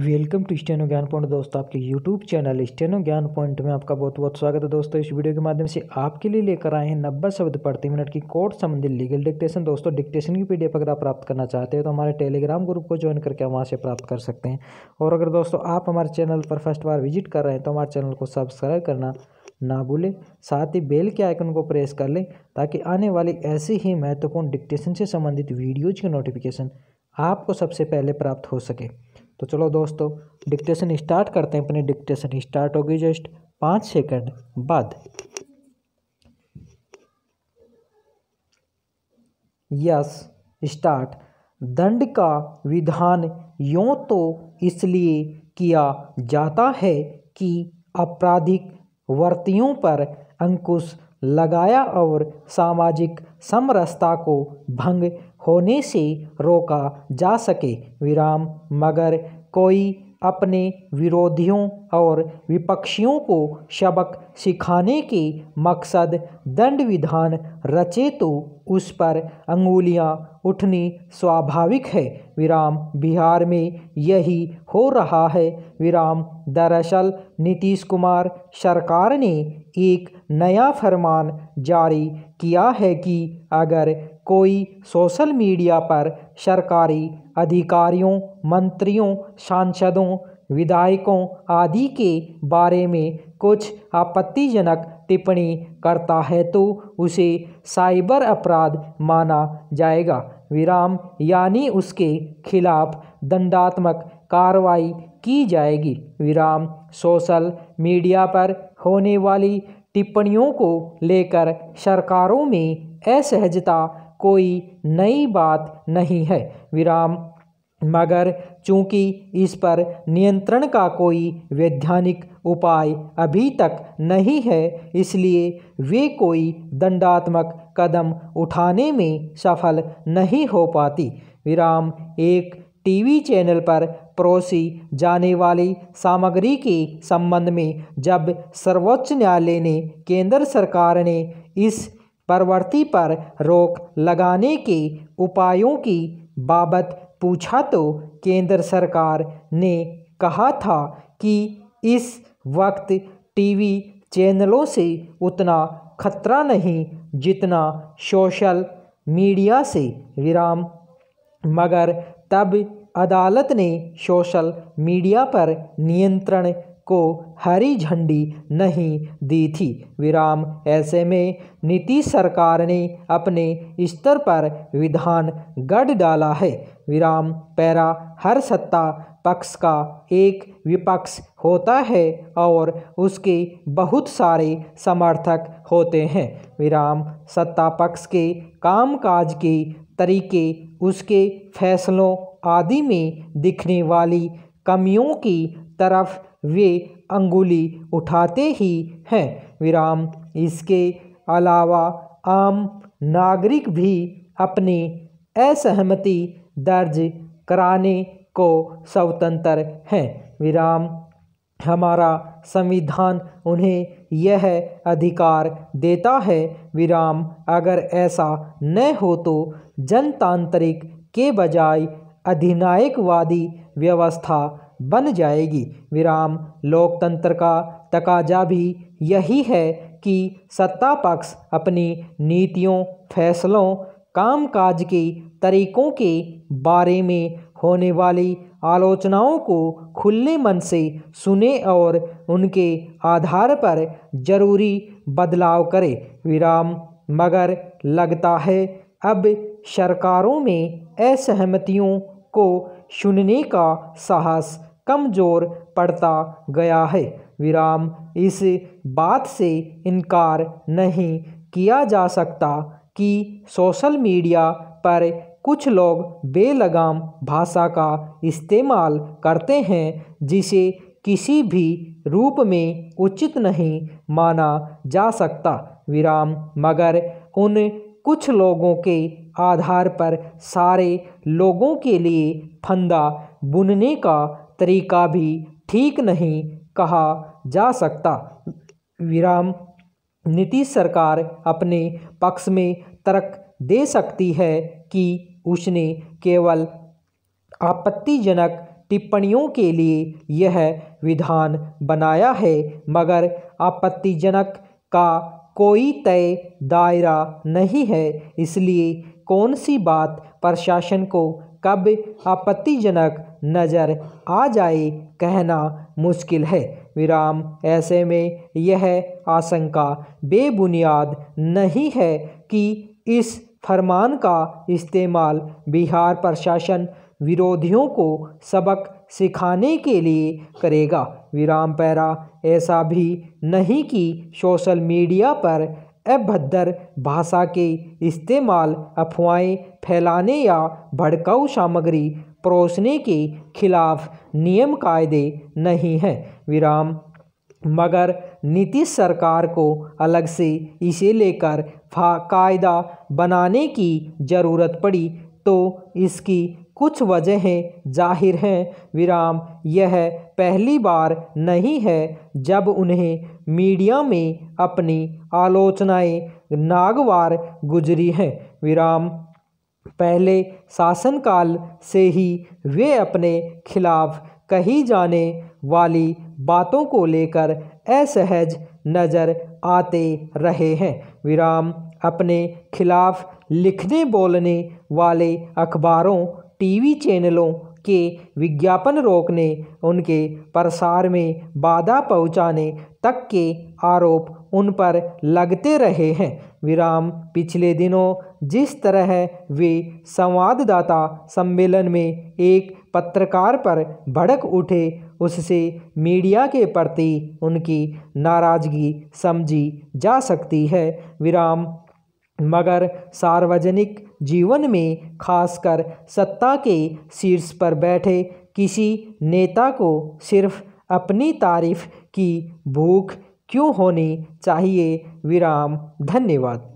welcome to steno Gyan point दोस्तों आपके YouTube channel steno Gyan point में आपका बहुत बहुत स्वागत है दोस्तों इस वीडियो के माध्यम से आपके लिए लेकर आए हैं नब्बे शब्द प्रति मिनट की कोर्ट संबंधी लीगल डिक्टेशन दोस्तों डिक्टेशन की पीडीएफ अगर आप प्राप्त करना चाहते हैं तो हमारे टेलीग्राम ग्रुप को ज्वाइन करके वहाँ से प्राप्त कर सकते हैं और अगर दोस्तों आप हमारे चैनल पर फर्स्ट बार विजिट कर रहे हैं तो हमारे चैनल को सब्सक्राइब करना ना भूलें साथ ही बेल के आइकन को प्रेस कर लें ताकि आने वाली ऐसी ही महत्वपूर्ण डिक्टेशन से संबंधित वीडियोज़ की नोटिफिकेशन आपको सबसे पहले प्राप्त हो सके तो चलो दोस्तों डिक्टेशन स्टार्ट करते हैं अपनी डिक्टेशन स्टार्ट होगी जस्ट पाँच सेकंड बाद यस स्टार्ट दंड का विधान यों तो इसलिए किया जाता है कि आपराधिक वर्तियों पर अंकुश लगाया और सामाजिक समरसता को भंग होने से रोका जा सके विराम मगर कोई अपने विरोधियों और विपक्षियों को सबक सिखाने के मकसद दंड विधान रचे तो उस पर अंगुलियां उठनी स्वाभाविक है विराम बिहार में यही हो रहा है विराम दरअसल नीतीश कुमार सरकार ने एक नया फरमान जारी किया है कि अगर कोई सोशल मीडिया पर सरकारी अधिकारियों मंत्रियों सांसदों विधायकों आदि के बारे में कुछ आपत्तिजनक टिप्पणी करता है तो उसे साइबर अपराध माना जाएगा विराम यानी उसके खिलाफ दंडात्मक कार्रवाई की जाएगी विराम सोशल मीडिया पर होने वाली टिप्पणियों को लेकर सरकारों में असहजता कोई नई बात नहीं है विराम मगर चूंकि इस पर नियंत्रण का कोई वैधानिक उपाय अभी तक नहीं है इसलिए वे कोई दंडात्मक कदम उठाने में सफल नहीं हो पाती विराम एक टीवी चैनल पर परोसी जाने वाली सामग्री के संबंध में जब सर्वोच्च न्यायालय ने केंद्र सरकार ने इस प्रवृत्ति पर रोक लगाने के उपायों की बाबत पूछा तो केंद्र सरकार ने कहा था कि इस वक्त टीवी चैनलों से उतना खतरा नहीं जितना सोशल मीडिया से विराम मगर तब अदालत ने सोशल मीडिया पर नियंत्रण को हरी झंडी नहीं दी थी विराम ऐसे में नीतीश सरकार ने अपने स्तर पर विधान गढ़ डाला है विराम पैरा हर सत्ता पक्ष का एक विपक्ष होता है और उसके बहुत सारे समर्थक होते हैं विराम सत्ता पक्ष के कामकाज के तरीके उसके फैसलों आदि में दिखने वाली कमियों की तरफ वे अंगुली उठाते ही हैं विराम इसके अलावा आम नागरिक भी अपनी असहमति दर्ज कराने को स्वतंत्र हैं विराम हमारा संविधान उन्हें यह अधिकार देता है विराम अगर ऐसा न हो तो जनतांत्रिक के बजाय अधिनायकवादी व्यवस्था बन जाएगी विराम लोकतंत्र का तकाजा भी यही है कि सत्ता पक्ष अपनी नीतियों फैसलों कामकाज के तरीकों के बारे में होने वाली आलोचनाओं को खुले मन से सुने और उनके आधार पर जरूरी बदलाव करें विराम मगर लगता है अब सरकारों में असहमतियों को सुनने का साहस कमज़ोर पड़ता गया है विराम इस बात से इनकार नहीं किया जा सकता कि सोशल मीडिया पर कुछ लोग बेलगाम भाषा का इस्तेमाल करते हैं जिसे किसी भी रूप में उचित नहीं माना जा सकता विराम मगर उन कुछ लोगों के आधार पर सारे लोगों के लिए फंदा बुनने का तरीका भी ठीक नहीं कहा जा सकता विराम नीतीश सरकार अपने पक्ष में तर्क दे सकती है कि उसने केवल आपत्तिजनक टिप्पणियों के लिए यह विधान बनाया है मगर आपत्तिजनक का कोई तय दायरा नहीं है इसलिए कौन सी बात प्रशासन को कब आपत्तिजनक नज़र आ जाए कहना मुश्किल है विराम ऐसे में यह आशंका बेबुनियाद नहीं है कि इस फरमान का इस्तेमाल बिहार प्रशासन विरोधियों को सबक सिखाने के लिए करेगा विराम पैरा ऐसा भी नहीं कि सोशल मीडिया पर अभद्र भाषा के इस्तेमाल अफवाहें फैलाने या भड़काऊ सामग्री परोसने के खिलाफ नियम कायदे नहीं हैं विराम मगर नीतीश सरकार को अलग से इसे लेकर कायदा बनाने की ज़रूरत पड़ी तो इसकी कुछ वजहें जाहिर हैं विराम यह पहली बार नहीं है जब उन्हें मीडिया में अपनी आलोचनाएं नागवार गुजरी हैं विराम पहले शासनकाल से ही वे अपने खिलाफ कही जाने वाली बातों को लेकर असहज नज़र आते रहे हैं विराम अपने खिलाफ लिखने बोलने वाले अखबारों टीवी चैनलों के विज्ञापन रोकने उनके प्रसार में बाधा पहुंचाने तक के आरोप उन पर लगते रहे हैं विराम पिछले दिनों जिस तरह वे संवाददाता सम्मेलन में एक पत्रकार पर भड़क उठे उससे मीडिया के प्रति उनकी नाराज़गी समझी जा सकती है विराम मगर सार्वजनिक जीवन में खासकर सत्ता के शीर्ष पर बैठे किसी नेता को सिर्फ अपनी तारीफ की भूख क्यों होनी चाहिए विराम धन्यवाद